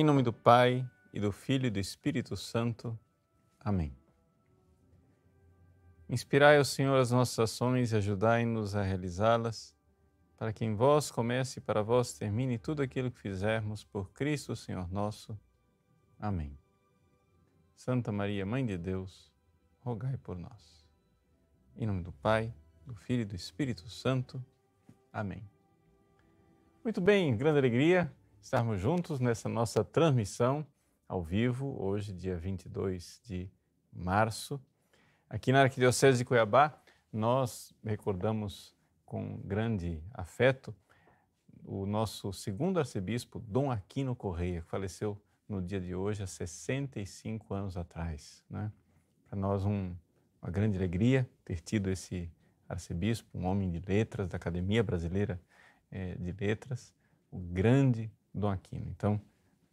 Em nome do Pai, e do Filho e do Espírito Santo. Amém. Inspirai, o Senhor, as nossas ações e ajudai-nos a realizá-las, para que em vós comece e para vós termine tudo aquilo que fizermos por Cristo, Senhor nosso. Amém. Santa Maria, Mãe de Deus, rogai por nós. Em nome do Pai, do Filho e do Espírito Santo. Amém. Muito bem, grande alegria estarmos juntos nessa nossa transmissão ao vivo, hoje, dia 22 de março. Aqui na Arquidiocese de Cuiabá, nós recordamos com grande afeto o nosso segundo arcebispo, Dom Aquino Correia, que faleceu no dia de hoje, há 65 anos atrás. Né? Para nós, um, uma grande alegria ter tido esse arcebispo, um homem de letras, da Academia Brasileira eh, de Letras, o grande Dom Aquino. Então,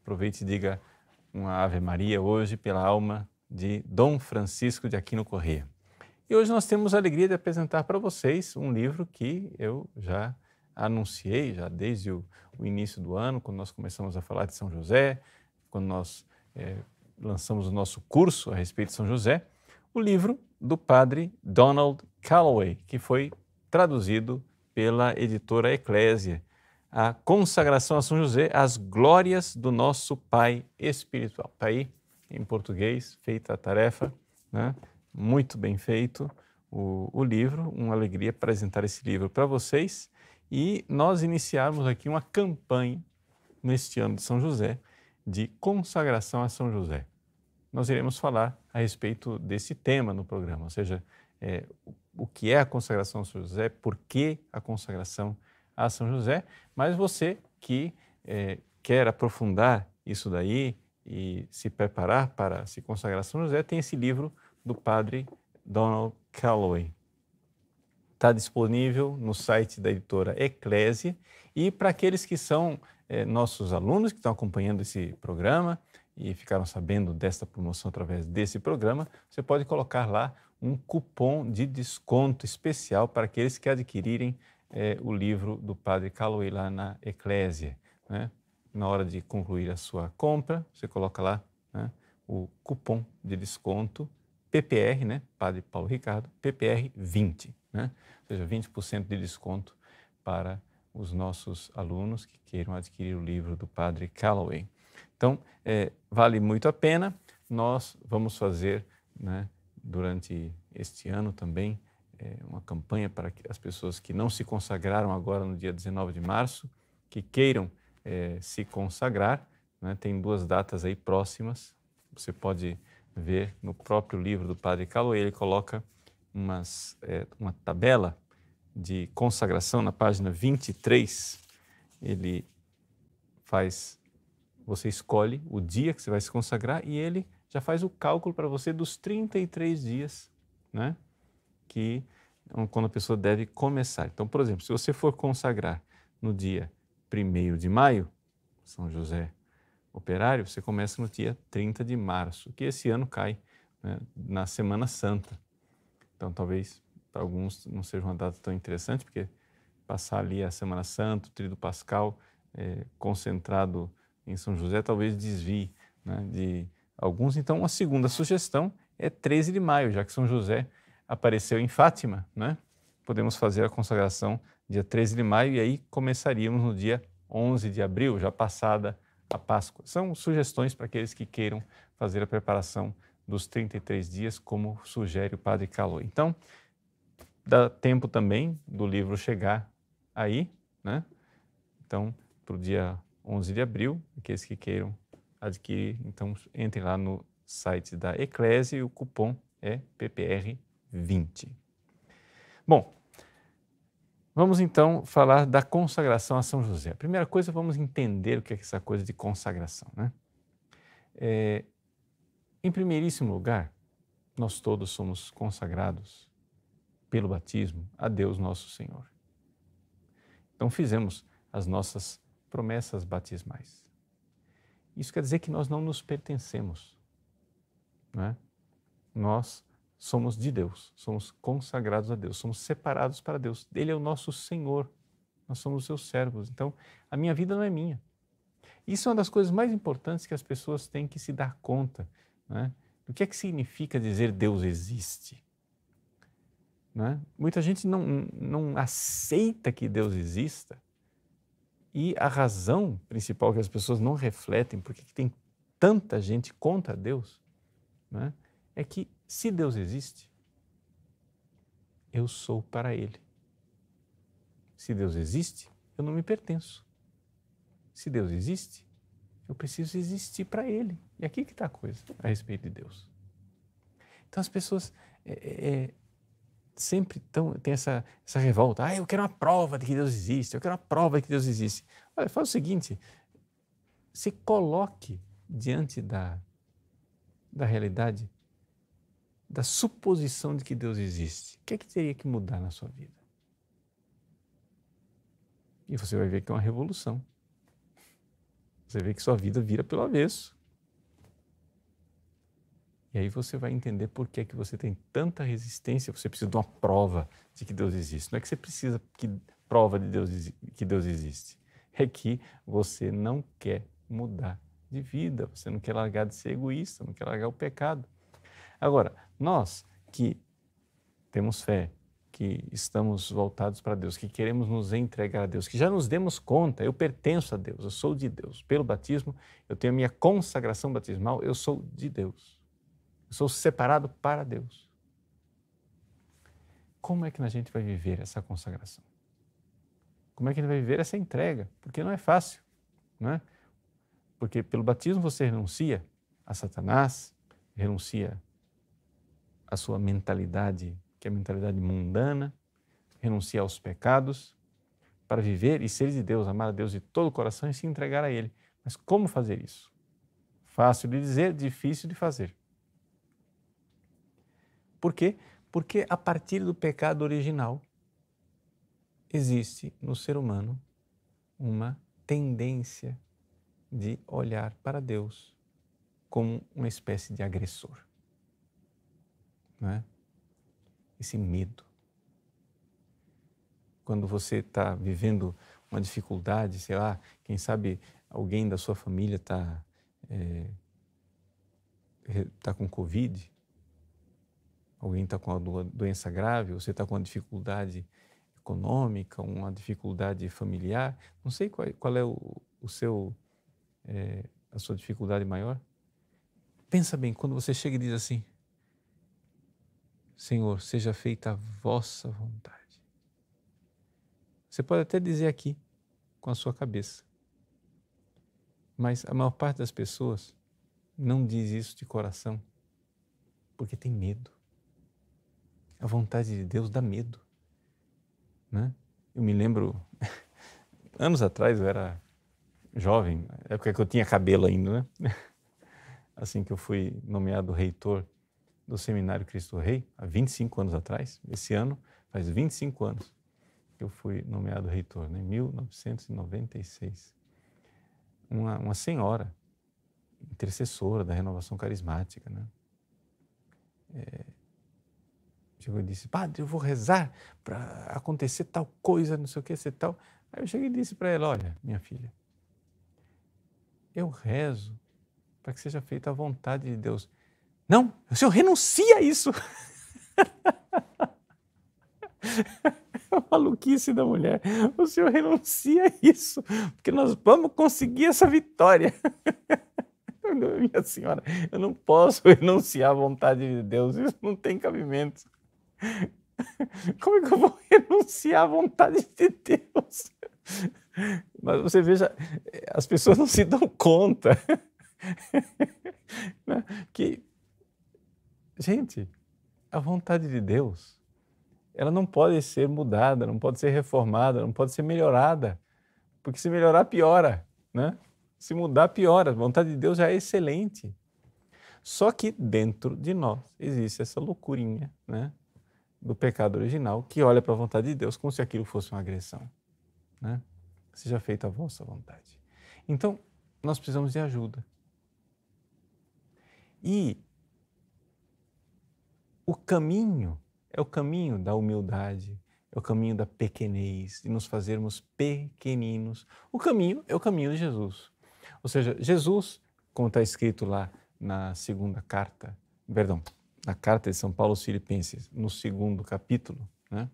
aproveite e diga uma Ave Maria hoje pela alma de Dom Francisco de Aquino Corrêa. E hoje nós temos a alegria de apresentar para vocês um livro que eu já anunciei, já desde o, o, início do ano, quando nós começamos a falar de São José, quando nós é, lançamos o nosso curso a respeito de São José, o livro do padre Donald Calloway, que foi traduzido pela editora Eclésia a consagração a São José, as glórias do nosso Pai espiritual. Está aí, em português, feita a tarefa, né? muito bem feito o, o livro, uma alegria apresentar esse livro para vocês e nós iniciarmos aqui uma campanha neste ano de São José de consagração a São José. Nós iremos falar a respeito desse tema no programa, ou seja, é, o que é a consagração a São José, por que a consagração a São José, mas você que é, quer aprofundar isso daí e se preparar para se consagrar a São José, tem esse livro do padre Donald Calloway. Está disponível no site da editora Eclésia e para aqueles que são é, nossos alunos que estão acompanhando esse programa e ficaram sabendo desta promoção através desse programa, você pode colocar lá um cupom de desconto especial para aqueles que adquirirem é, o livro do padre Calloway lá na Eclésia. Né? Na hora de concluir a sua compra, você coloca lá né, o cupom de desconto PPR, né, padre Paulo Ricardo, PPR 20, né? ou seja, 20% de desconto para os nossos alunos que queiram adquirir o livro do padre Calloway. Então, é, vale muito a pena. Nós vamos fazer, né, durante este ano também, é, uma campanha para as pessoas que não se consagraram agora no dia 19 de março, que queiram é, se consagrar. Né? Tem duas datas aí próximas. Você pode ver no próprio livro do Padre Calo ele coloca umas, é, uma tabela de consagração na página 23. Ele faz, você escolhe o dia que você vai se consagrar e ele já faz o cálculo para você dos 33 dias, né? que hum, quando a pessoa deve começar. Então, por exemplo, se você for consagrar no dia 1 de maio, São José Operário, você começa no dia 30 de março, que esse ano cai né, na Semana Santa. Então, talvez para alguns não seja uma data tão interessante, porque passar ali a Semana Santa, o Tríduo Pascal, é, concentrado em São José, talvez desvie né, de alguns. Então, a segunda sugestão é 13 de maio, já que São José apareceu em Fátima, né? Podemos fazer a consagração dia 13 de maio e aí começaríamos no dia 11 de abril, já passada a Páscoa. São sugestões para aqueles que queiram fazer a preparação dos 33 dias, como sugere o Padre Calou. Então, dá tempo também do livro chegar aí, né? Então, para o dia 11 de abril, aqueles que queiram adquirir, então entrem lá no site da Eclésia e o cupom é PPR 20. Bom, vamos então falar da consagração a São José. A primeira coisa, vamos entender o é que é essa coisa de consagração. Né? É, em primeiríssimo lugar, nós todos somos consagrados pelo batismo a Deus nosso Senhor. Então fizemos as nossas promessas batismais. Isso quer dizer que nós não nos pertencemos. Não é? Nós somos de Deus, somos consagrados a Deus, somos separados para Deus. Ele é o nosso Senhor, nós somos seus servos. Então, a minha vida não é minha. Isso é uma das coisas mais importantes que as pessoas têm que se dar conta. Né? que é que significa dizer Deus existe? Né? Muita gente não, não aceita que Deus exista e a razão principal que as pessoas não refletem, porque tem tanta gente contra Deus, né? é que se Deus existe, eu sou para Ele. Se Deus existe, eu não me pertenço. Se Deus existe, eu preciso existir para Ele. E aqui que está a coisa a respeito de Deus. Então as pessoas é, é, é sempre tão, têm essa, essa revolta. Ah, eu quero uma prova de que Deus existe, eu quero uma prova de que Deus existe. Olha, faz o seguinte: se coloque diante da, da realidade da suposição de que Deus existe, o que é que teria que mudar na sua vida? E você vai ver que é uma revolução. Você vê que sua vida vira pelo avesso. E aí você vai entender por que é que você tem tanta resistência, você precisa de uma prova de que Deus existe. Não é que você precisa que prova de Deus que Deus existe. É que você não quer mudar de vida, você não quer largar de ser egoísta, não quer largar o pecado. Agora, nós que temos fé, que estamos voltados para Deus, que queremos nos entregar a Deus, que já nos demos conta, eu pertenço a Deus, eu sou de Deus. Pelo batismo, eu tenho a minha consagração batismal, eu sou de Deus. Eu sou separado para Deus. Como é que a gente vai viver essa consagração? Como é que a gente vai viver essa entrega? Porque não é fácil, não é? Porque pelo batismo você renuncia a Satanás, renuncia a sua mentalidade, que é a mentalidade mundana, renunciar aos pecados para viver e ser de Deus, amar a Deus de todo o coração e se entregar a Ele. Mas como fazer isso? Fácil de dizer, difícil de fazer. Por quê? Porque a partir do pecado original existe no ser humano uma tendência de olhar para Deus como uma espécie de agressor né? esse medo. Quando você está vivendo uma dificuldade, sei lá, quem sabe alguém da sua família está é, tá com Covid, alguém está com uma doença grave, você está com uma dificuldade econômica, uma dificuldade familiar, não sei qual, qual é o, o seu é, a sua dificuldade maior. Pensa bem, quando você chega e diz assim, Senhor, seja feita a vossa vontade. Você pode até dizer aqui com a sua cabeça, mas a maior parte das pessoas não diz isso de coração porque tem medo. A vontade de Deus dá medo. Né? Eu me lembro, anos atrás eu era jovem, época que eu tinha cabelo ainda, né? assim que eu fui nomeado reitor do Seminário Cristo Rei, há 25 anos atrás, esse ano faz 25 anos que eu fui nomeado reitor, né? em 1996. Uma, uma senhora, intercessora da renovação carismática, né? É, chegou e disse, padre, eu vou rezar para acontecer tal coisa, não sei o que, ser tal. Aí eu cheguei e disse para ela, olha, minha filha, eu rezo para que seja feita a vontade de Deus. Não, o senhor renuncia a isso. É maluquice da mulher. O senhor renuncia a isso, porque nós vamos conseguir essa vitória. Minha senhora, eu não posso renunciar à vontade de Deus, isso não tem cabimento. Como é que eu vou renunciar à vontade de Deus? Mas você veja, as pessoas não se dão conta né, que Gente, a vontade de Deus, ela não pode ser mudada, não pode ser reformada, não pode ser melhorada, porque se melhorar, piora, né? Se mudar, piora. A vontade de Deus já é excelente. Só que dentro de nós existe essa loucurinha, né? Do pecado original, que olha para a vontade de Deus como se aquilo fosse uma agressão, né? Seja feita a vossa vontade. Então, nós precisamos de ajuda. E o caminho é o caminho da humildade, é o caminho da pequenez, de nos fazermos pequeninos. O caminho é o caminho de Jesus. Ou seja, Jesus, como está escrito lá na segunda carta, perdão, na carta de São Paulo aos Filipenses, no segundo capítulo, né?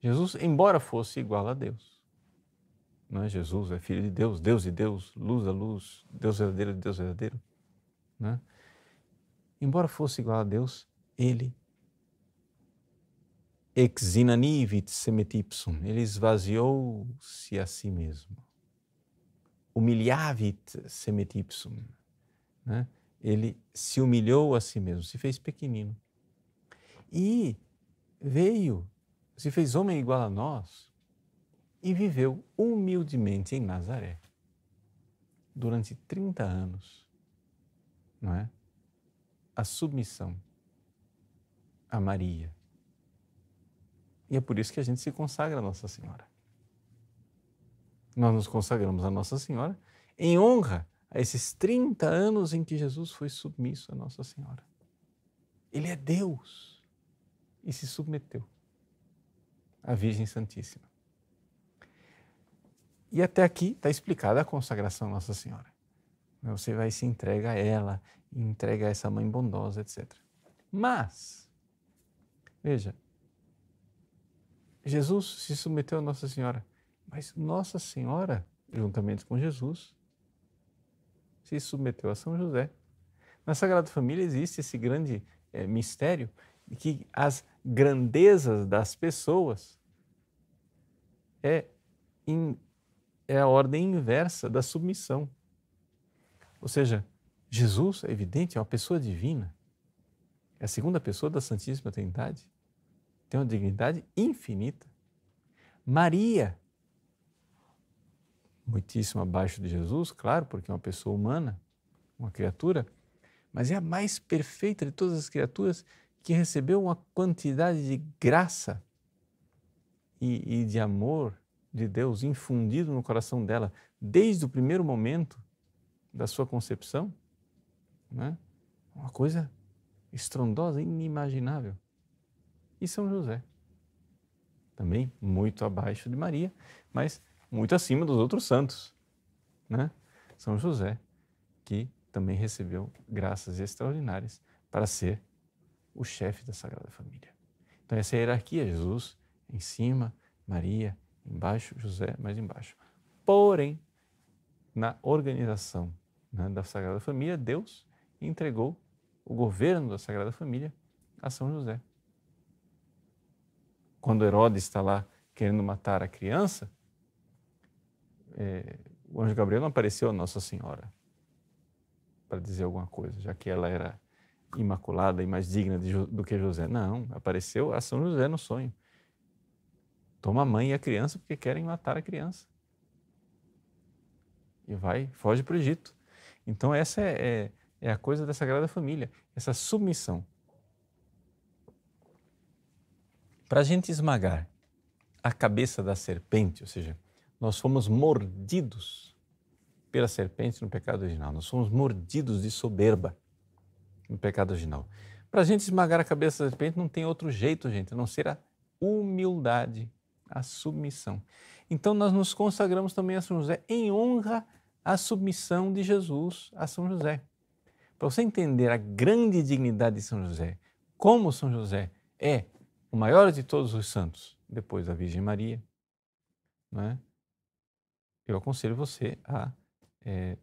Jesus, embora fosse igual a Deus, não é? Jesus é filho de Deus, Deus de Deus, luz da luz, Deus verdadeiro de Deus verdadeiro, né? embora fosse igual a Deus, ele exinanivit semetipsum, ele esvaziou-se a si mesmo. Humilhavit semetipsum, né? ele se humilhou a si mesmo, se fez pequenino. E veio, se fez homem igual a nós e viveu humildemente em Nazaré durante 30 anos, não é? A submissão a Maria. E é por isso que a gente se consagra a Nossa Senhora. Nós nos consagramos a Nossa Senhora em honra a esses 30 anos em que Jesus foi submisso a Nossa Senhora. Ele é Deus e se submeteu à Virgem Santíssima. E até aqui está explicada a consagração a Nossa Senhora. Né? Você vai se entrega a ela, entrega a essa mãe bondosa, etc. Mas Veja, Jesus se submeteu a Nossa Senhora, mas Nossa Senhora, juntamente com Jesus, se submeteu a São José. Na Sagrada Família existe esse grande é, mistério de que as grandezas das pessoas é, in, é a ordem inversa da submissão. Ou seja, Jesus, é evidente, é uma pessoa divina é a segunda pessoa da Santíssima Trindade, tem uma dignidade infinita. Maria, muitíssimo abaixo de Jesus, claro, porque é uma pessoa humana, uma criatura, mas é a mais perfeita de todas as criaturas que recebeu uma quantidade de graça e, e de amor de Deus infundido no coração dela desde o primeiro momento da sua concepção, né? uma coisa estrondosa, inimaginável. E São José, também muito abaixo de Maria, mas muito acima dos outros santos, né? São José, que também recebeu graças extraordinárias para ser o chefe da Sagrada Família. Então essa é a hierarquia, Jesus em cima, Maria embaixo, José mais embaixo. Porém, na organização né, da Sagrada Família, Deus entregou o governo da Sagrada Família a São José. Quando Herodes está lá querendo matar a criança, é, o anjo Gabriel não apareceu a Nossa Senhora para dizer alguma coisa, já que ela era imaculada e mais digna de, do que José. Não, apareceu a São José no sonho. Toma a mãe e a criança porque querem matar a criança. E vai, foge para o Egito. Então, essa é, é é a coisa da Sagrada Família, essa submissão. Para a gente esmagar a cabeça da serpente, ou seja, nós fomos mordidos pela serpente no pecado original, nós fomos mordidos de soberba no pecado original. Para a gente esmagar a cabeça da serpente não tem outro jeito, gente, a não ser a humildade, a submissão. Então nós nos consagramos também a São José em honra à submissão de Jesus a São José. Para você entender a grande dignidade de São José, como São José é o maior de todos os santos, depois da Virgem Maria, né? eu aconselho você a é,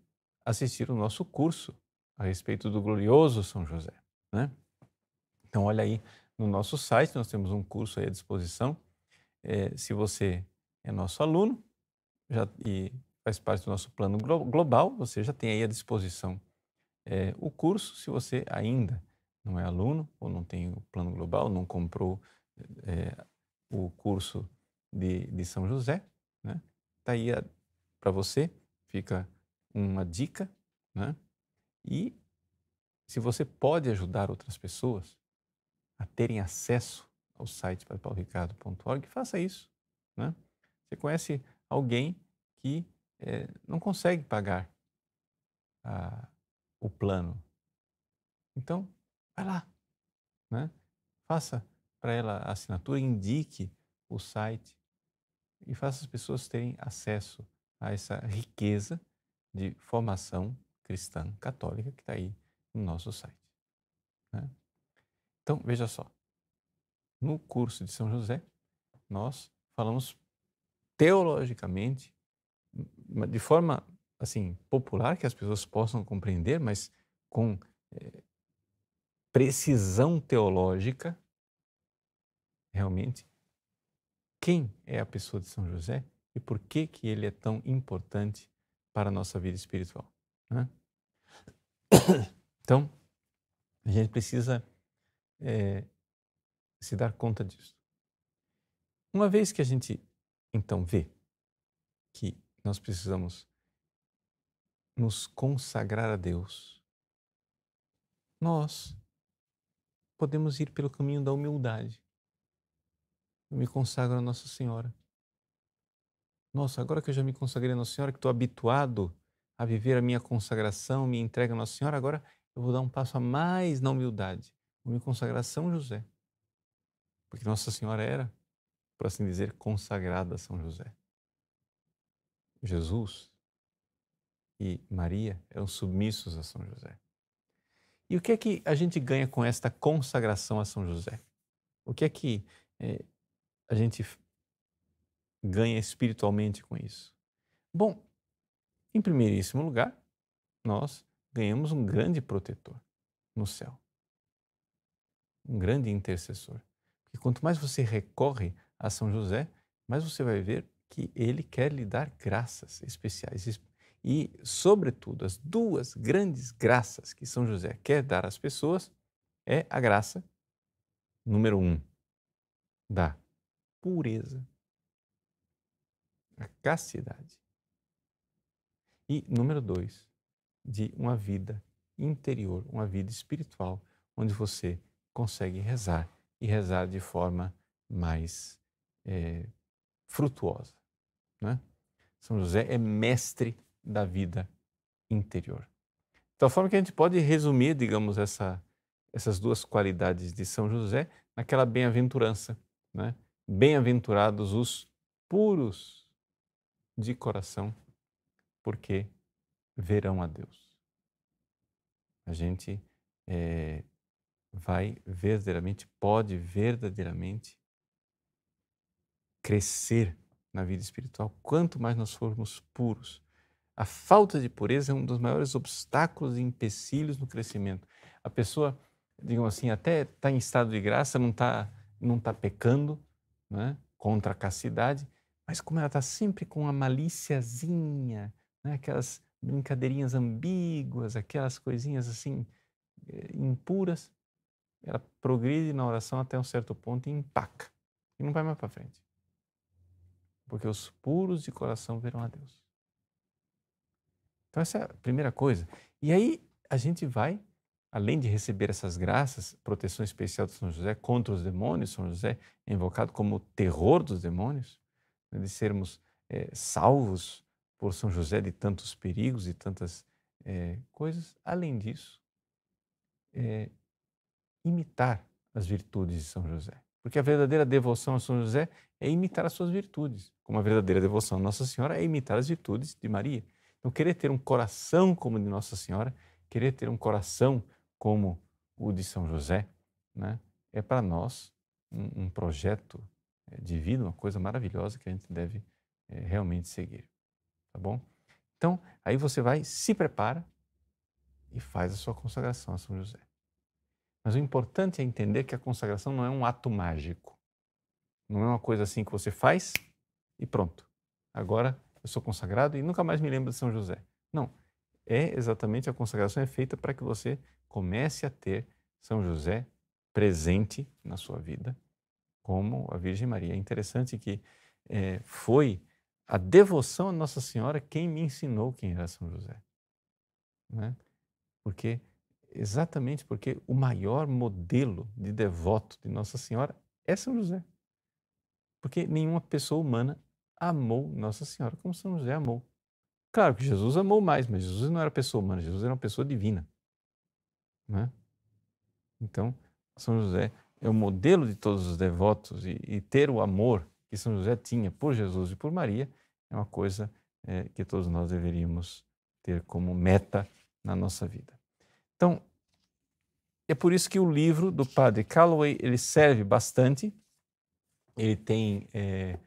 assistir o nosso curso a respeito do glorioso São José. Né? Então, olha aí no nosso site, nós temos um curso à disposição. É, se você é nosso aluno já, e faz parte do nosso plano global, você já tem aí à disposição é, o curso, se você ainda não é aluno ou não tem o plano global, não comprou é, o curso de, de São José, né? Tá aí para você, fica uma dica, né? E se você pode ajudar outras pessoas a terem acesso ao site padrepaulricardo.org, faça isso, né? Você conhece alguém que é, não consegue pagar a, o plano. Então, vai lá, né? faça para ela a assinatura, indique o site e faça as pessoas terem acesso a essa riqueza de formação cristã católica que está aí no nosso site. Né? Então, veja só. No curso de São José, nós falamos teologicamente, de forma assim popular que as pessoas possam compreender, mas com é, precisão teológica, realmente, quem é a pessoa de São José e por que que ele é tão importante para a nossa vida espiritual. Né? Então, a gente precisa é, se dar conta disso. Uma vez que a gente então vê que nós precisamos nos consagrar a Deus, nós podemos ir pelo caminho da humildade. Eu me consagro a Nossa Senhora. Nossa, agora que eu já me consagrei a Nossa Senhora, que estou habituado a viver a minha consagração, me entrega a Nossa Senhora, agora eu vou dar um passo a mais na humildade. Vou me consagrar a São José. Porque Nossa Senhora era, por assim dizer, consagrada a São José. Jesus e Maria eram submissos a São José. E o que é que a gente ganha com esta consagração a São José? O que é que é, a gente ganha espiritualmente com isso? Bom, em primeiríssimo lugar, nós ganhamos um grande protetor no céu, um grande intercessor. e quanto mais você recorre a São José, mais você vai ver que ele quer lhe dar graças especiais, e, sobretudo, as duas grandes graças que São José quer dar às pessoas é a graça, número um, da pureza, a castidade. E, número dois, de uma vida interior, uma vida espiritual, onde você consegue rezar e rezar de forma mais é, frutuosa. Né? São José é mestre da vida interior. Então, tal forma que a gente pode resumir, digamos, essa, essas duas qualidades de São José naquela bem-aventurança, né? Bem-aventurados os puros de coração, porque verão a Deus. A gente é, vai verdadeiramente, pode verdadeiramente crescer na vida espiritual quanto mais nós formos puros, a falta de pureza é um dos maiores obstáculos e empecilhos no crescimento. A pessoa, digamos assim, até está em estado de graça, não está não tá pecando né, contra a castidade, mas como ela está sempre com a maliciazinha, né, aquelas brincadeirinhas ambíguas, aquelas coisinhas assim é, impuras, ela progride na oração até um certo ponto e empaca e não vai mais para frente. Porque os puros de coração verão a Deus. Então, essa é a primeira coisa. E aí a gente vai, além de receber essas graças, proteção especial de São José contra os demônios, São José é invocado como o terror dos demônios, né, de sermos é, salvos por São José de tantos perigos e tantas é, coisas. Além disso, é, imitar as virtudes de São José. Porque a verdadeira devoção a São José é imitar as suas virtudes, como a verdadeira devoção a Nossa Senhora é imitar as virtudes de Maria. Então, querer ter um coração como o de Nossa Senhora, querer ter um coração como o de São José, né, é para nós um, um, projeto é, de vida, uma coisa maravilhosa que a gente deve é, realmente seguir. Tá bom? Então, aí você vai, se prepara e faz a sua consagração a São José. Mas o importante é entender que a consagração não é um ato mágico. Não é uma coisa assim que você faz e pronto. Agora eu sou consagrado e nunca mais me lembro de São José. Não. É exatamente a consagração é feita para que você comece a ter São José presente na sua vida, como a Virgem Maria. É interessante que é, foi a devoção a Nossa Senhora quem me ensinou quem era São José. Né? Porque exatamente porque o maior modelo de devoto de Nossa Senhora é São José. Porque nenhuma pessoa humana amou Nossa Senhora como São José amou. Claro que Jesus amou mais, mas Jesus não era pessoa humana, Jesus era uma pessoa divina. Né? Então, São José é o modelo de todos os devotos e, e, ter o amor que São José tinha por Jesus e por Maria é uma coisa é, que todos nós deveríamos ter como meta na nossa vida. Então, é por isso que o livro do padre Calloway ele serve bastante. Ele tem é,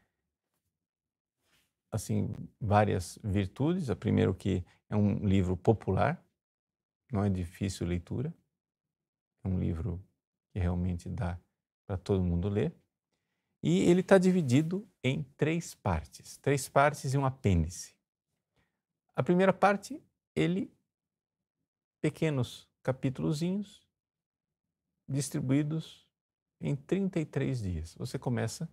assim várias virtudes. A primeiro que é um livro popular, não é difícil leitura. É um livro que realmente dá para todo mundo ler. E ele está dividido em três partes, três partes e um apêndice. A primeira parte, ele pequenos capítulozinhos distribuídos em 33 dias. Você começa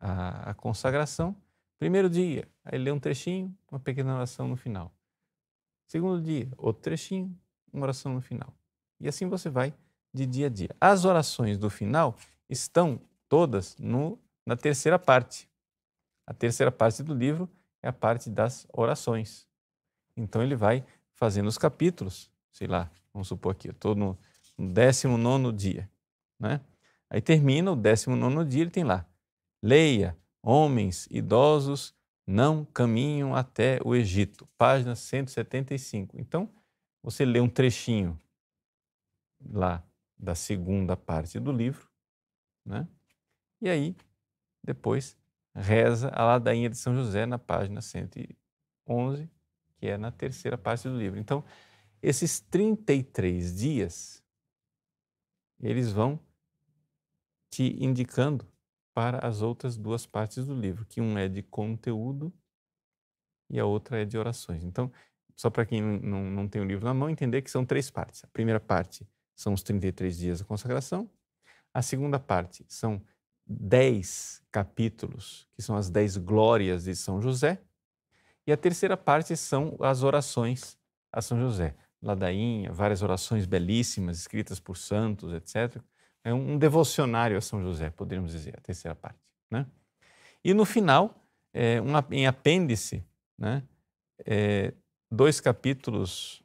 a, a consagração Primeiro dia, aí lê um trechinho, uma pequena oração no final. Segundo dia, outro trechinho, uma oração no final. E assim você vai de dia a dia. As orações do final estão todas no, na terceira parte. A terceira parte do livro é a parte das orações. Então ele vai fazendo os capítulos, sei lá, vamos supor aqui, eu estou no, no 19 dia. Né? Aí termina o 19 dia, ele tem lá, leia homens idosos não caminham até o Egito. Página 175. Então, você lê um trechinho lá da segunda parte do livro, né? E aí, depois, reza a ladainha de São José na página 111, que é na terceira parte do livro. Então, esses 33 dias, eles vão te indicando para as outras duas partes do livro, que um é de conteúdo e a outra é de orações. Então, só para quem não, não tem o livro na mão, entender que são três partes. A primeira parte são os 33 dias da consagração, a segunda parte são 10 capítulos, que são as 10 glórias de São José, e a terceira parte são as orações a São José. Ladainha, várias orações belíssimas escritas por santos, etc. É um devocionário a São José, poderíamos dizer, a terceira parte. Né? E no final, é, um, em apêndice, né, é, dois capítulos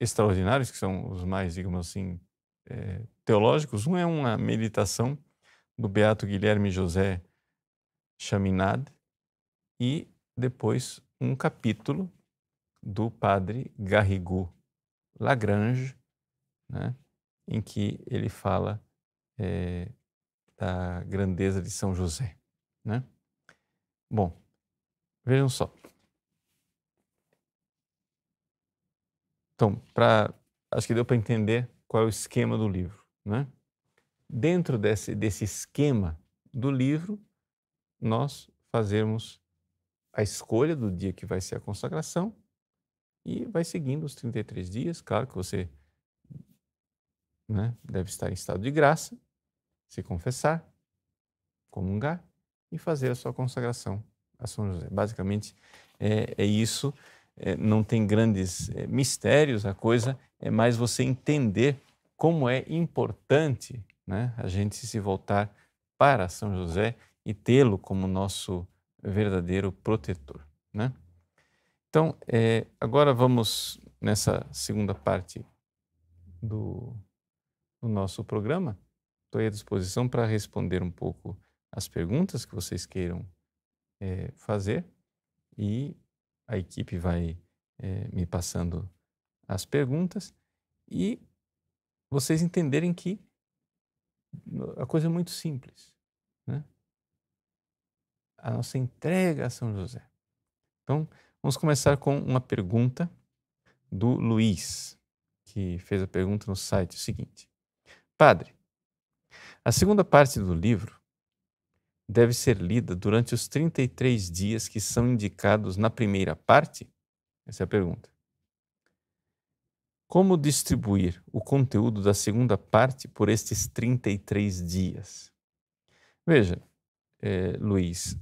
extraordinários, que são os mais, digamos assim, é, teológicos. Um é uma meditação do Beato Guilherme José Chaminade e depois um capítulo do padre Garrigou Lagrange, né, em que ele fala é, da grandeza de São José. Né? Bom, vejam só. Então, pra, acho que deu para entender qual é o esquema do livro. Né? Dentro desse, desse esquema do livro, nós fazemos a escolha do dia que vai ser a consagração e vai seguindo os 33 dias. Claro que você né? deve estar em estado de graça, se confessar, comungar e fazer a sua consagração a São José. Basicamente é, é isso, é, não tem grandes é, mistérios a coisa, é mais você entender como é importante né, a gente se voltar para São José e tê-lo como nosso verdadeiro protetor. Né? Então, é, agora vamos nessa segunda parte do no nosso programa. Estou à disposição para responder um pouco as perguntas que vocês queiram é, fazer e a equipe vai é, me passando as perguntas e vocês entenderem que a coisa é muito simples, né? A nossa entrega a São José. Então, vamos começar com uma pergunta do Luiz, que fez a pergunta no site o seguinte: Padre, a segunda parte do livro deve ser lida durante os 33 dias que são indicados na primeira parte? Essa é a pergunta. Como distribuir o conteúdo da segunda parte por estes 33 dias? Veja, é, Luiz, é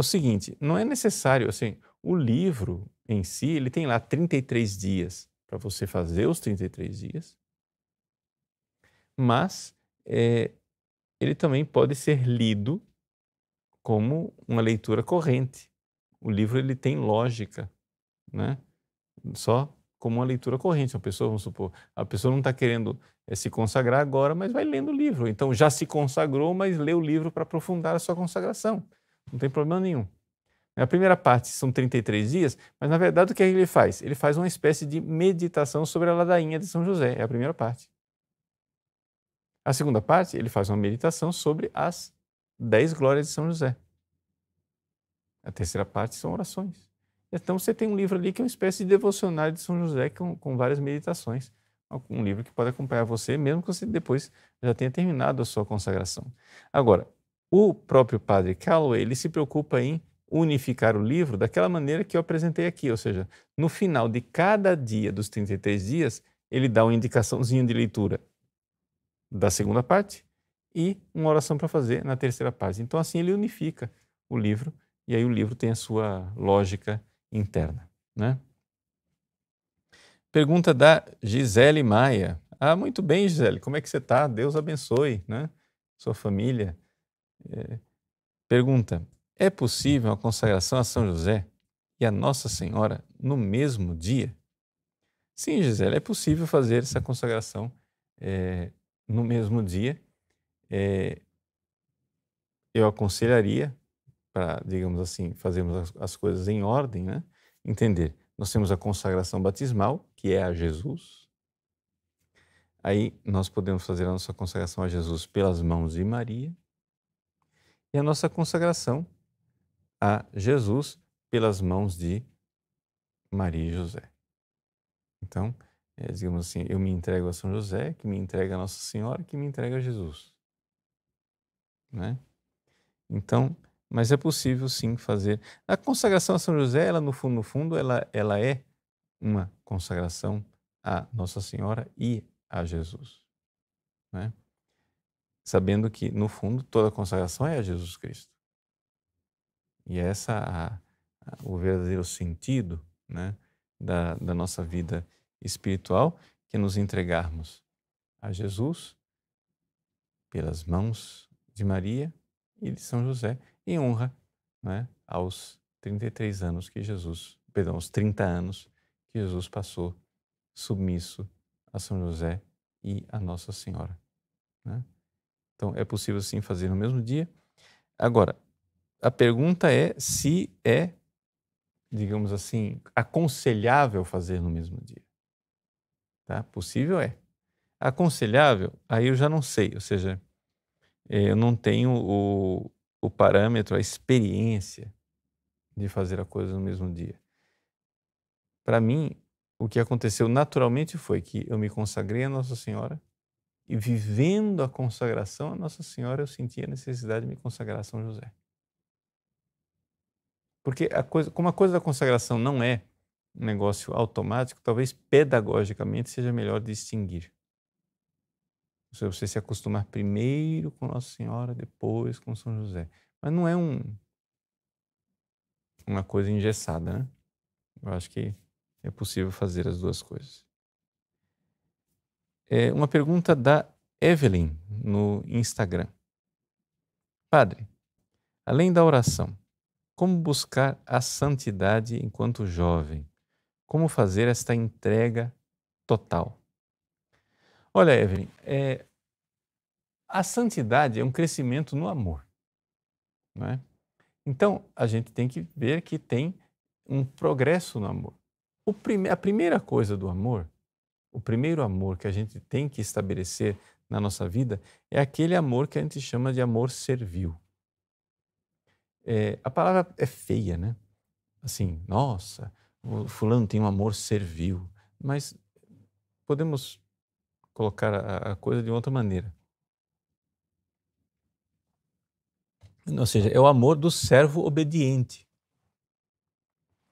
o seguinte, não é necessário, assim, o livro em si, ele tem lá 33 dias para você fazer os 33 dias mas é, ele também pode ser lido como uma leitura corrente. O livro ele tem lógica, né? Só como uma leitura corrente. Uma pessoa, vamos supor, a pessoa não está querendo é, se consagrar agora, mas vai lendo o livro. Então já se consagrou, mas lê o livro para aprofundar a sua consagração. Não tem problema nenhum. A primeira parte são 33 dias, mas na verdade o que, é que ele faz? Ele faz uma espécie de meditação sobre a ladainha de São José, é a primeira parte. A segunda parte, ele faz uma meditação sobre as dez glórias de São José. A terceira parte são orações. Então você tem um livro ali que é uma espécie de devocionário de São José com, com várias meditações. Um livro que pode acompanhar você, mesmo que você depois já tenha terminado a sua consagração. Agora, o próprio padre Calloway, ele se preocupa em unificar o livro daquela maneira que eu apresentei aqui, ou seja, no final de cada dia dos 33 dias, ele dá uma indicaçãozinha de leitura da segunda parte e uma oração para fazer na terceira parte. Então, assim, ele unifica o livro e aí o livro tem a sua lógica interna. Né? Pergunta da Gisele Maia. Ah, muito bem, Gisele, como é que você está? Deus abençoe, né? Sua família. É... Pergunta: é possível a consagração a São José e a Nossa Senhora no mesmo dia? Sim, Gisele, é possível fazer essa consagração é, no mesmo dia, é, eu aconselharia para, digamos assim, fazermos as, as, coisas em ordem, né? entender. Nós temos a consagração batismal, que é a Jesus. Aí nós podemos fazer a nossa consagração a Jesus pelas mãos de Maria. E a nossa consagração a Jesus pelas mãos de Maria e José. Então, é, digamos assim, eu me entrego a São José, que me entrega a Nossa Senhora, que me entrega a Jesus. Né? Então, mas é possível sim fazer. A consagração a São José, ela no fundo, no fundo, ela, ela é uma consagração a Nossa Senhora e a Jesus. Né? Sabendo que, no fundo, toda consagração é a Jesus Cristo. E essa esse é o verdadeiro sentido né, da, da nossa vida cristã espiritual que nos entregarmos a Jesus pelas mãos de Maria e de São José em honra né, aos 33 anos que Jesus, perdão, aos 30 anos que Jesus passou submisso a São José e a Nossa Senhora. Né? Então é possível sim fazer no mesmo dia. Agora, a pergunta é se é, digamos assim, aconselhável fazer no mesmo dia. Tá? Possível é. Aconselhável, aí eu já não sei, ou seja, é, eu não tenho o, o parâmetro, a experiência de fazer a coisa no mesmo dia. Para mim, o que aconteceu naturalmente foi que eu me consagrei a Nossa Senhora e, vivendo a consagração a Nossa Senhora, eu senti a necessidade de me consagrar a São José. Porque, a coisa, como a coisa da consagração não é um negócio automático, talvez pedagogicamente seja melhor distinguir. Se você se acostumar primeiro com Nossa Senhora, depois com São José. Mas não é um, uma coisa engessada, né? Eu acho que é possível fazer as duas coisas. É uma pergunta da Evelyn no Instagram. Padre, além da oração, como buscar a santidade enquanto jovem? como fazer esta entrega total. Olha, Evelyn, é, a santidade é um crescimento no amor. Não é? Então, a gente tem que ver que tem um progresso no amor. Prime, a primeira coisa do amor, o primeiro amor que a gente tem que estabelecer na nossa vida é aquele amor que a gente chama de amor servil. É, a palavra é feia, né? Assim, nossa, o fulano tem um amor servil, mas podemos colocar a, a coisa de outra maneira. Ou seja, é o amor do servo obediente.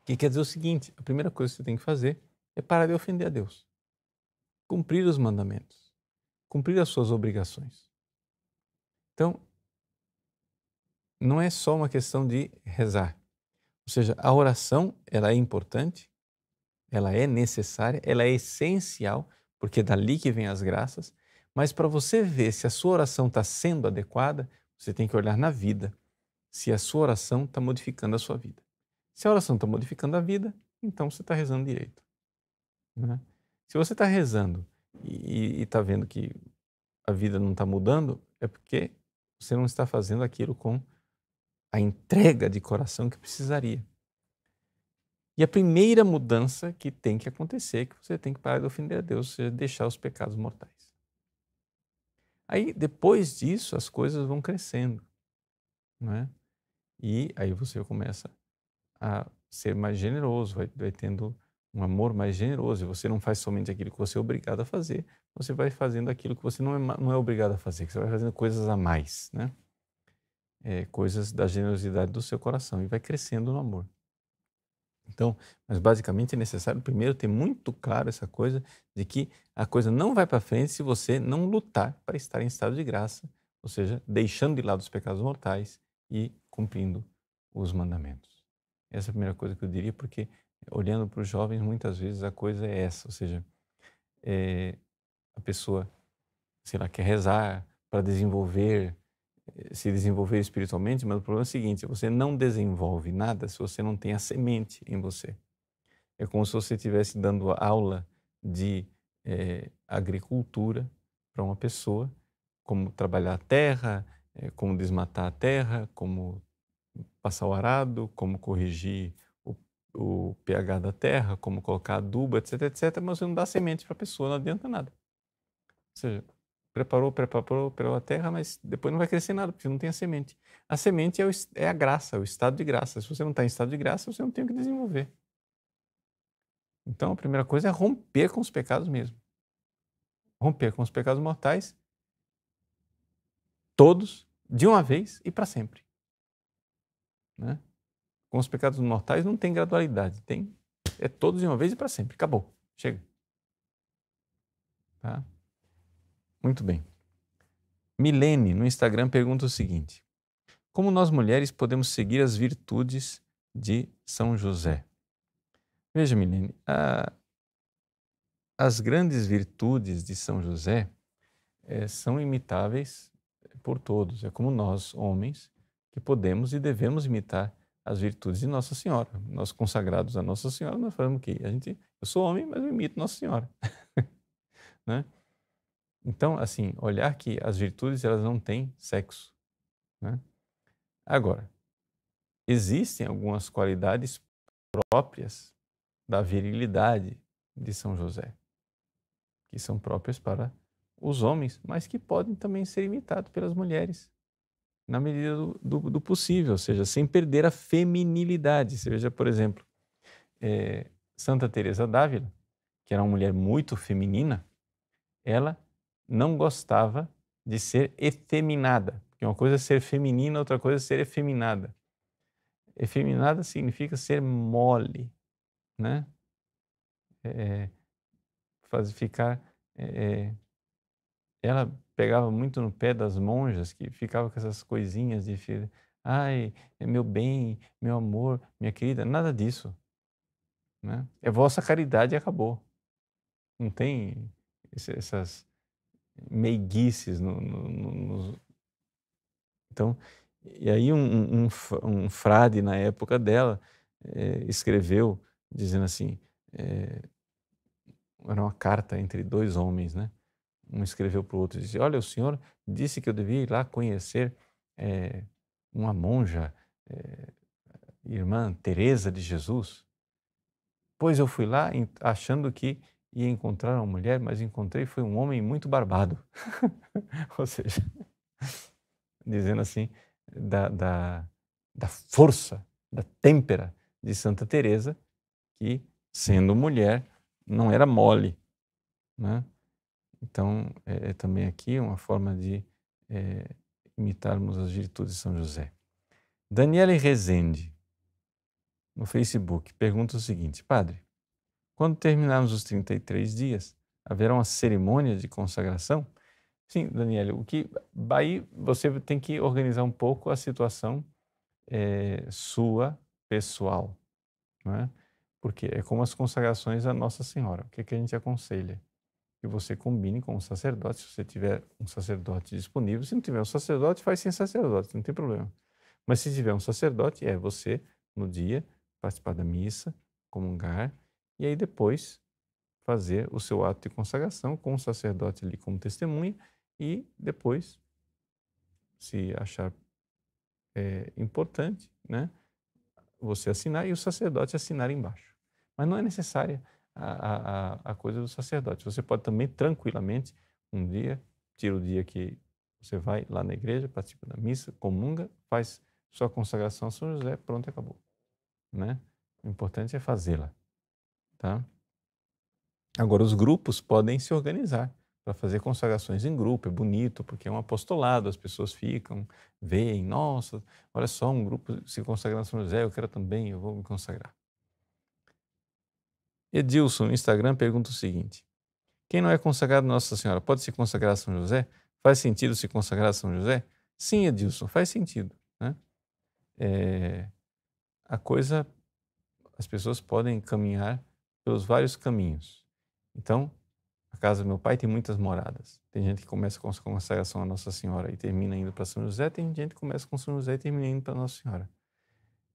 Que quer dizer o seguinte: a primeira coisa que você tem que fazer é parar de ofender a Deus, cumprir os mandamentos, cumprir as suas obrigações. Então, não é só uma questão de rezar, ou seja, a oração, ela é importante, ela é necessária, ela é essencial, porque é dali que vem as graças, mas para você ver se a sua oração está sendo adequada, você tem que olhar na vida, se a sua oração está modificando a sua vida. Se a oração está modificando a vida, então você está rezando direito. Né? Se você está rezando e está vendo que a vida não está mudando, é porque você não está fazendo aquilo com a entrega de coração que precisaria. E a primeira mudança que tem que acontecer é que você tem que parar de ofender a Deus, ou seja, deixar os pecados mortais. Aí, depois disso, as coisas vão crescendo, não é? E aí você começa a ser mais generoso, vai, vai tendo um amor mais generoso. E você não faz somente aquilo que você é obrigado a fazer, você vai fazendo aquilo que você não é, não é obrigado a fazer, que você vai fazendo coisas a mais, né? é, coisas da generosidade do seu coração e vai crescendo no amor. Então, mas basicamente é necessário primeiro ter muito claro essa coisa de que a coisa não vai para frente se você não lutar para estar em estado de graça, ou seja, deixando de lado os pecados mortais e cumprindo os mandamentos. Essa é a primeira coisa que eu diria, porque olhando para os jovens, muitas vezes a coisa é essa, ou seja, é, a pessoa, sei lá, quer rezar para desenvolver se desenvolver espiritualmente, mas o problema é o seguinte: você não desenvolve nada se você não tem a semente em você. É como se você estivesse dando aula de é, agricultura para uma pessoa, como trabalhar a terra, é, como desmatar a terra, como passar o arado, como corrigir o, o pH da terra, como colocar adubo, etc, etc, mas você não dá semente para a pessoa, não adianta nada. Ou seja, preparou, preparou a terra, mas depois não vai crescer nada, porque não tem a semente. A semente é, o, é a graça, é o estado de graça. Se você não está em estado de graça, você não tem o que desenvolver. Então, a primeira coisa é romper com os pecados mesmo. Romper com os pecados mortais, todos, de uma vez e para sempre. Né? Com os pecados mortais não tem gradualidade, tem é todos de uma vez e para sempre. Acabou, chega. Tá? Muito bem. Milene, no Instagram, pergunta o seguinte: Como nós mulheres podemos seguir as virtudes de São José? Veja, Milene, a, as grandes virtudes de São José é, são imitáveis por todos. É como nós, homens, que podemos e devemos imitar as virtudes de Nossa Senhora. Nós consagrados a Nossa Senhora, nós falamos que a gente, eu sou homem, mas eu imito Nossa Senhora. né? Então, assim, olhar que as virtudes elas não têm sexo. Né? Agora, existem algumas qualidades próprias da virilidade de São José, que são próprias para os homens, mas que podem também ser imitados pelas mulheres, na medida do, do, do possível, ou seja, sem perder a feminilidade. Você veja, por exemplo, é, Santa Teresa d'Ávila, que era uma mulher muito feminina, ela não gostava de ser efeminada. Porque uma coisa é ser feminina, outra coisa é ser efeminada. Efeminada significa ser mole, né? É, é faz, ficar. É, é, ela pegava muito no pé das monjas que ficava com essas coisinhas de ai, é meu bem, meu amor, minha querida, nada disso. Né? É vossa caridade e acabou. Não tem essas meiguices. No, no, no, então, e aí um, um, um, frade na época dela é, escreveu dizendo assim, é, era uma carta entre dois homens, né? Um escreveu para o outro e disse, olha, o senhor disse que eu devia ir lá conhecer é, uma monja, irmã Teresa de Jesus. Pois eu fui lá achando que e encontrar uma mulher, mas encontrei foi um homem muito barbado. Ou seja, dizendo assim, da, da, da força, da têmpera de Santa Teresa, que sendo mulher não era mole. Né? Então, é, é também aqui uma forma de é, imitarmos as virtudes de São José. Daniele Rezende, no Facebook, pergunta o seguinte: Padre, quando terminarmos os 33 dias, haverá uma cerimônia de consagração? Sim, Daniel, o que aí você tem que organizar um pouco a situação é, sua pessoal, é? Porque é como as consagrações à Nossa Senhora. O que, que a gente aconselha? Que você combine com o sacerdote, se você tiver um sacerdote disponível. Se não tiver um sacerdote, faz sem sacerdote, não tem problema. Mas se tiver um sacerdote, é você, no dia, participar da missa, comungar, e aí depois fazer o seu ato de consagração com o sacerdote ali como testemunha e depois, se achar é, importante, né, você assinar e o sacerdote assinar embaixo. Mas não é necessária a, a, a coisa do sacerdote. Você pode também tranquilamente, um dia, tira o dia que você vai lá na igreja, participa da missa, comunga, faz sua consagração a São José, pronto, acabou. Né? O importante é fazê-la. Tá? Agora, os grupos podem se organizar para fazer consagrações em grupo, é bonito, porque é um apostolado, as pessoas ficam, veem, nossa, olha só, um grupo se consagrando a São José, eu quero também, eu vou me consagrar. Edilson, no Instagram, pergunta o seguinte: Quem não é consagrado a Nossa Senhora pode se consagrar a São José? Faz sentido se consagrar a São José? Sim, Edilson, faz sentido. Né? É, a coisa, as pessoas podem caminhar pelos vários caminhos. Então, a casa do meu pai tem muitas moradas. Tem gente que começa com a consagração à Nossa Senhora e termina indo para São José, tem gente que começa com São José e termina indo para Nossa Senhora.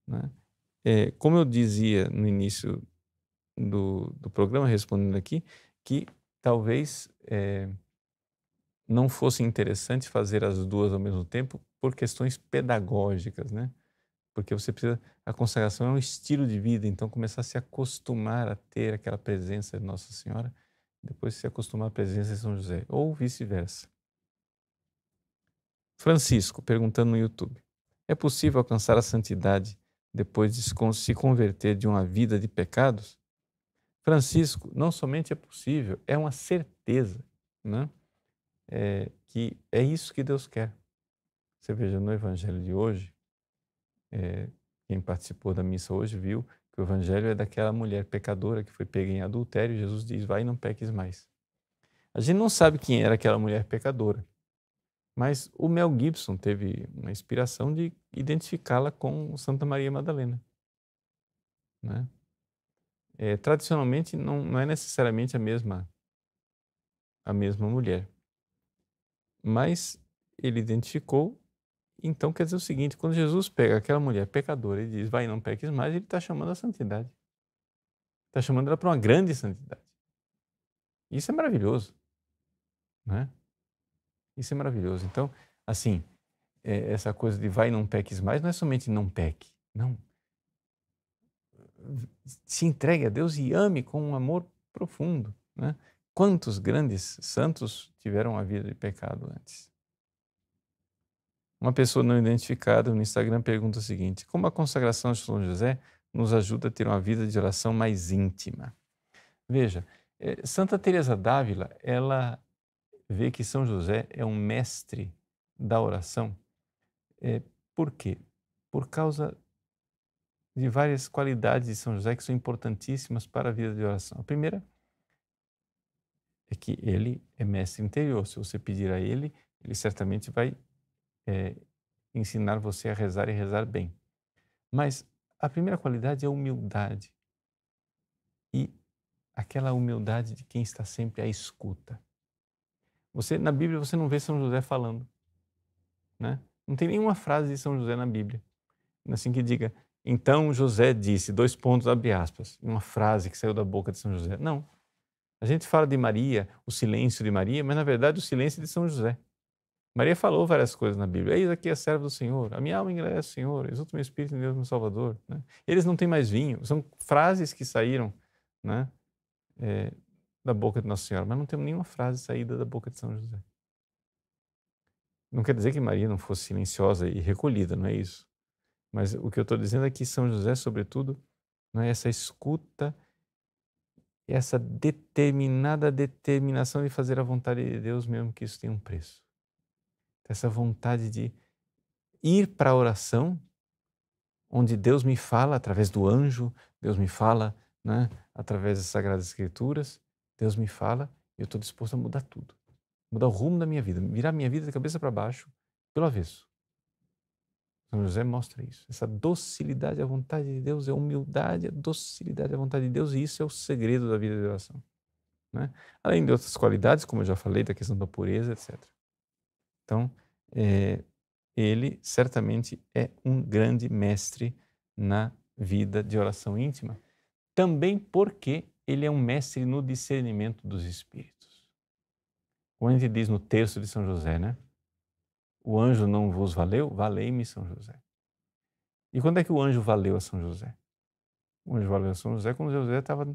Né? É, como eu dizia no início do, do programa, respondendo aqui, que talvez é, não fosse interessante fazer as duas ao mesmo tempo por questões pedagógicas, né? porque você precisa a consagração é um estilo de vida, então começar a se acostumar a ter aquela presença de Nossa Senhora, depois se acostumar à presença de São José, ou vice-versa. Francisco perguntando no YouTube: É possível alcançar a santidade depois de se converter de uma vida de pecados? Francisco, não somente é possível, é uma certeza, né? É, que é isso que Deus quer. Você veja no Evangelho de hoje, é, quem participou da missa hoje viu que o evangelho é daquela mulher pecadora que foi pega em adultério. Jesus diz: Vai e não peques mais. A gente não sabe quem era aquela mulher pecadora, mas o Mel Gibson teve uma inspiração de identificá-la com Santa Maria Madalena. Né? É, tradicionalmente, não, não é necessariamente a mesma a mesma mulher, mas ele identificou então quer dizer o seguinte: quando Jesus pega aquela mulher pecadora e diz, vai, não peques mais, ele está chamando a santidade. Está chamando ela para uma grande santidade. Isso é maravilhoso. Né? Isso é maravilhoso. Então, assim, é, essa coisa de vai, não peques mais, não é somente não peque. Não. Se entregue a Deus e ame com um amor profundo. Né? Quantos grandes santos tiveram a vida de pecado antes? Uma pessoa não identificada no Instagram pergunta o seguinte: Como a consagração de São José nos ajuda a ter uma vida de oração mais íntima? Veja, eh, Santa Teresa d'Ávila, ela vê que São José é um mestre da oração. É, por quê? Por causa de várias qualidades de São José que são importantíssimas para a vida de oração. A primeira é que ele é mestre interior. Se você pedir a ele, ele certamente vai é, ensinar você a rezar e rezar bem. Mas a primeira qualidade é a humildade. E aquela humildade de quem está sempre à escuta. Você na Bíblia você não vê São José falando, né? Não tem nenhuma frase de São José na Bíblia, assim que diga. Então José disse dois pontos abre aspas, uma frase que saiu da boca de São José. Não. A gente fala de Maria, o silêncio de Maria, mas na verdade o silêncio de São José. Maria falou várias coisas na Bíblia. Eis aqui a serva do Senhor, a minha alma engraça o Senhor, exulta o meu espírito em Deus, meu Salvador. Né? Eles não têm mais vinho. São frases que saíram né, é, da boca de Nossa Senhora, mas não temos nenhuma frase saída da boca de São José. Não quer dizer que Maria não fosse silenciosa e recolhida, não é isso. Mas o que eu estou dizendo é que São José, sobretudo, é essa escuta, essa determinada determinação de fazer a vontade de Deus, mesmo que isso tenha um preço essa vontade de ir para a oração, onde Deus me fala através do anjo, Deus me fala né, através das Sagradas Escrituras, Deus me fala e eu estou disposto a mudar tudo, mudar o rumo da minha vida, virar minha vida de cabeça para baixo, pelo avesso. São José mostra isso, essa docilidade à vontade de Deus, é humildade, a docilidade à vontade de Deus, e isso é o segredo da vida de oração. Né? Além de outras qualidades, como eu já falei, da questão da pureza, etc. Então, é, ele certamente é um grande mestre na vida de oração íntima, também porque ele é um mestre no discernimento dos espíritos. Como a gente diz no texto de São José, né? O anjo não vos valeu, valei-me São José. E quando é que o anjo valeu a São José? O anjo valeu a São José quando José estava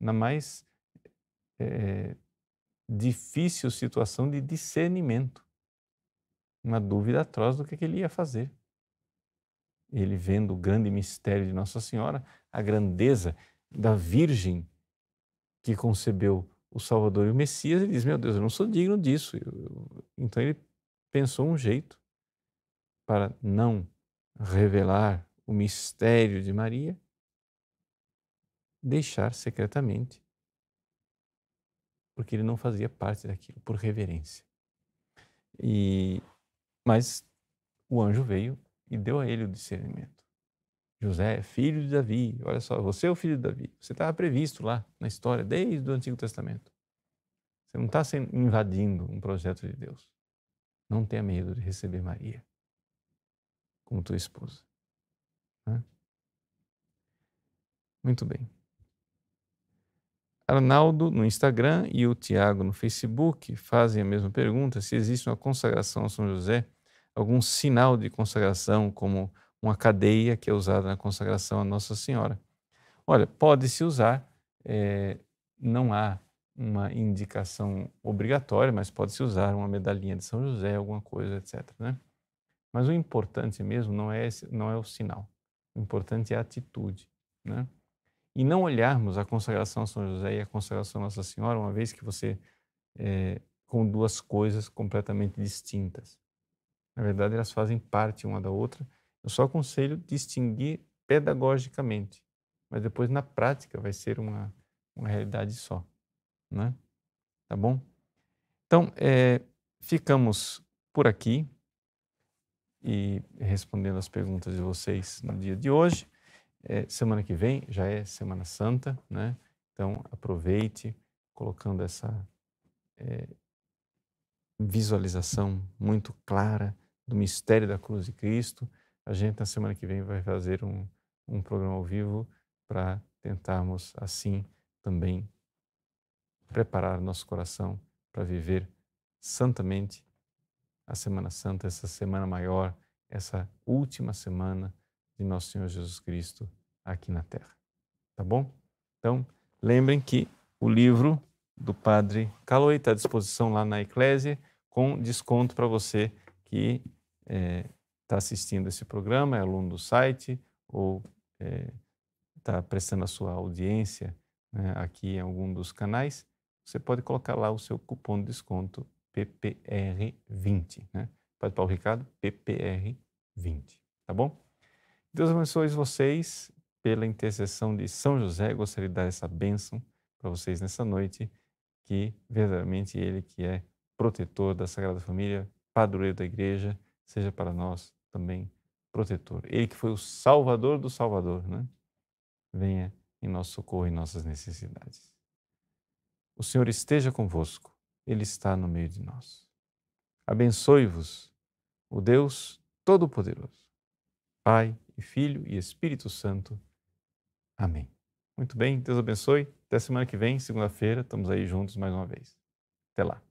na mais é, difícil situação de discernimento uma dúvida atroz do que, que ele ia fazer. Ele vendo o grande mistério de Nossa Senhora, a grandeza da Virgem que concebeu o Salvador e o Messias, ele diz: Meu Deus, eu não sou digno disso. Então ele pensou um jeito para não revelar o mistério de Maria, deixar secretamente, porque ele não fazia parte daquilo, por reverência. E mas o anjo veio e deu a ele o discernimento. José é filho de Davi. Olha só, você é o filho de Davi. Você estava previsto lá na história desde o Antigo Testamento. Você não está invadindo um projeto de Deus. Não tenha medo de receber Maria como tua esposa. Né? Muito bem. Arnaldo no Instagram e o Tiago no Facebook fazem a mesma pergunta: se existe uma consagração a São José algum sinal de consagração, como uma cadeia que é usada na consagração a Nossa Senhora. Olha, pode-se usar, é, não há uma indicação obrigatória, mas pode-se usar uma medalhinha de São José, alguma coisa, etc. Né? Mas o importante mesmo não é, esse, não é o sinal, o importante é a atitude. Né? E não olharmos a consagração a São José e a consagração a Nossa Senhora, uma vez que você é, com duas coisas completamente distintas. Na verdade, elas fazem parte uma da outra. Eu só aconselho distinguir pedagogicamente, mas depois na prática vai ser uma, uma realidade só, né? Tá bom? Então, é, ficamos por aqui e respondendo as perguntas de vocês no dia de hoje. É, semana que vem já é Semana Santa, né? Então, aproveite colocando essa é, visualização muito clara do mistério da cruz de Cristo. A gente, na semana que vem, vai fazer um, um programa ao vivo para tentarmos, assim, também preparar nosso coração para viver santamente a Semana Santa, essa semana maior, essa última semana de Nosso Senhor Jesus Cristo aqui na Terra. Tá bom? Então, lembrem que o livro do Padre Caloi está à disposição lá na Eclésia, com desconto para você que está é, tá assistindo esse programa, é aluno do site ou está é, tá prestando a sua audiência né, aqui em algum dos canais, você pode colocar lá o seu cupom de desconto PPR20. Né? Pode para o Ricardo, PPR20. Tá bom? Deus abençoe vocês pela intercessão de São José. Gostaria de dar essa bênção para vocês nessa noite, que verdadeiramente ele que é protetor da Sagrada Família, padroeiro da igreja, seja para nós também protetor. Ele que foi o salvador do salvador, né? Venha em nosso socorro e nossas necessidades. O Senhor esteja convosco. Ele está no meio de nós. Abençoe-vos o Deus Todo-Poderoso, Pai e Filho e Espírito Santo. Amém. Muito bem, Deus abençoe. Até semana que vem, segunda-feira, estamos aí juntos mais uma vez. Até lá.